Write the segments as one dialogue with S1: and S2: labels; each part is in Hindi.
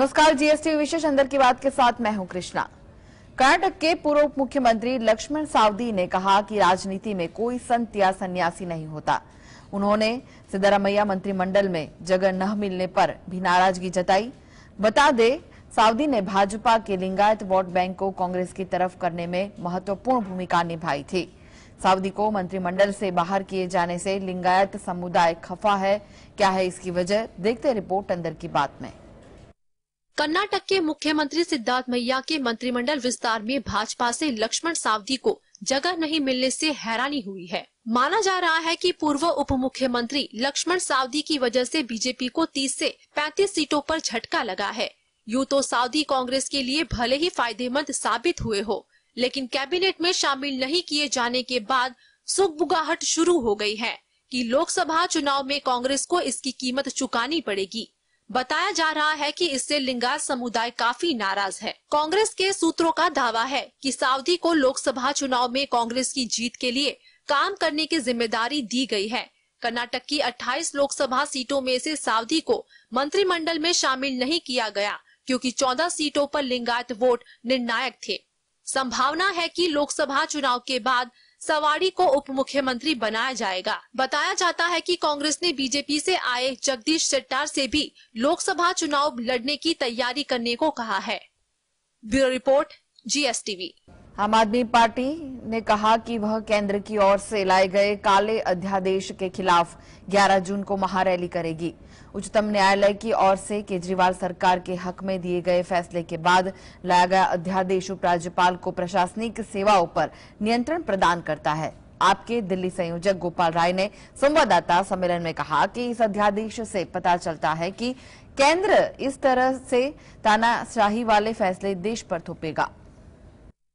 S1: नमस्कार जीएसटी विशेष अंदर की बात के साथ मैं हूं कृष्णा कर्नाटक के पूर्व उप मुख्यमंत्री लक्ष्मण सावदी ने कहा कि राजनीति में कोई संत या सन्यासी नहीं होता उन्होंने सिद्धारामैया मंत्रिमंडल में जगह न मिलने पर भी नाराजगी जताई बता दे सावदी ने भाजपा के लिंगायत वोट बैंक को कांग्रेस की तरफ करने में महत्वपूर्ण भूमिका निभाई थी सावदी को मंत्रिमंडल से बाहर किए जाने से लिंगायत समुदाय खफा है क्या है इसकी वजह देखते रिपोर्ट अंदर की बात में
S2: कर्नाटक के मुख्यमंत्री मैया के मंत्रिमंडल विस्तार में भाजपा से लक्ष्मण सावधी को जगह नहीं मिलने से हैरानी हुई है माना जा रहा है कि पूर्व उप मुख्यमंत्री लक्ष्मण सावधी की वजह से बीजेपी को 30 से 35 सीटों पर झटका लगा है यूं तो सावधी कांग्रेस के लिए भले ही फायदेमंद साबित हुए हो लेकिन कैबिनेट में शामिल नहीं किए जाने के बाद सुखबुगाहट शुरू हो गयी है की लोकसभा चुनाव में कांग्रेस को इसकी कीमत चुकानी पड़ेगी बताया जा रहा है कि इससे लिंगायत समुदाय काफी नाराज है कांग्रेस के सूत्रों का दावा है कि सावधी को लोकसभा चुनाव में कांग्रेस की जीत के लिए काम करने की जिम्मेदारी दी गई है कर्नाटक की 28 लोकसभा सीटों में से सावधी को मंत्रिमंडल में शामिल नहीं किया गया क्योंकि 14 सीटों पर लिंगायत वोट निर्णायक थे संभावना है की लोकसभा चुनाव के बाद सवाड़ी को उप मुख्यमंत्री बनाया जाएगा बताया जाता है कि कांग्रेस ने बीजेपी से आए जगदीश शेट्टार से भी लोकसभा चुनाव लड़ने की तैयारी करने को कहा है ब्यूरो रिपोर्ट जीएसटीवी
S1: आम आदमी पार्टी ने कहा कि वह केंद्र की ओर से लाए गए काले अध्यादेश के खिलाफ 11 जून को महारैली करेगी उच्चतम न्यायालय की ओर से केजरीवाल सरकार के हक में दिए गए फैसले के बाद लाया गया अध्यादेश उपराज्यपाल को प्रशासनिक सेवाओं पर नियंत्रण प्रदान करता है आपके दिल्ली संयोजक गोपाल राय ने संवाददाता सम्मेलन में कहा कि इस अध्यादेश से पता चलता है कि केंद्र इस तरह से तानाशाही वाले फैसले देश पर थोपेगा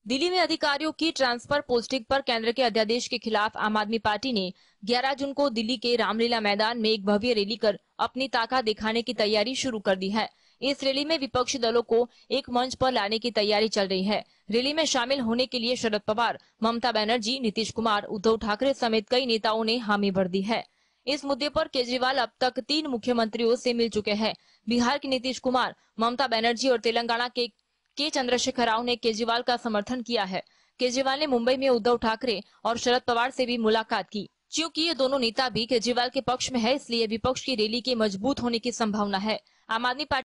S3: दिल्ली में अधिकारियों की ट्रांसफर पोस्टिंग पर केंद्र के अध्यादेश के खिलाफ आम आदमी पार्टी ने 11 जून को दिल्ली के रामलीला मैदान में एक भव्य रैली कर अपनी ताकत दिखाने की तैयारी शुरू कर दी है इस रैली में विपक्षी दलों को एक मंच पर लाने की तैयारी चल रही है रैली में शामिल होने के लिए शरद पवार ममता बनर्जी नीतीश कुमार उद्धव ठाकरे समेत कई नेताओं ने हामी भर दी है इस मुद्दे पर केजरीवाल अब तक तीन मुख्यमंत्रियों से मिल चुके हैं बिहार के नीतीश कुमार ममता बनर्जी और तेलंगाना के के चंद्रशेखर राव ने केजरीवाल का समर्थन किया है केजरीवाल ने मुंबई में उद्धव ठाकरे और शरद पवार से भी मुलाकात की क्योंकि ये दोनों नेता भी केजरीवाल के पक्ष में है इसलिए विपक्ष की रैली के मजबूत होने की संभावना है आम आदमी पार्टी